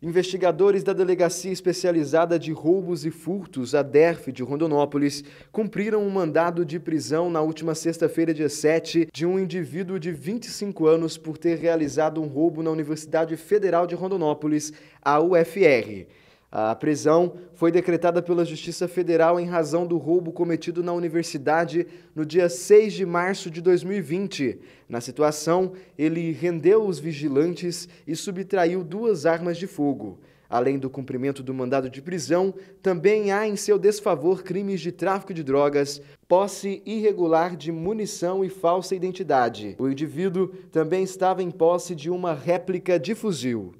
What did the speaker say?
Investigadores da Delegacia Especializada de Roubos e Furtos, a DERF de Rondonópolis, cumpriram um mandado de prisão na última sexta-feira, dia 7, de um indivíduo de 25 anos por ter realizado um roubo na Universidade Federal de Rondonópolis, a UFR. A prisão foi decretada pela Justiça Federal em razão do roubo cometido na universidade no dia 6 de março de 2020. Na situação, ele rendeu os vigilantes e subtraiu duas armas de fogo. Além do cumprimento do mandado de prisão, também há em seu desfavor crimes de tráfico de drogas, posse irregular de munição e falsa identidade. O indivíduo também estava em posse de uma réplica de fuzil.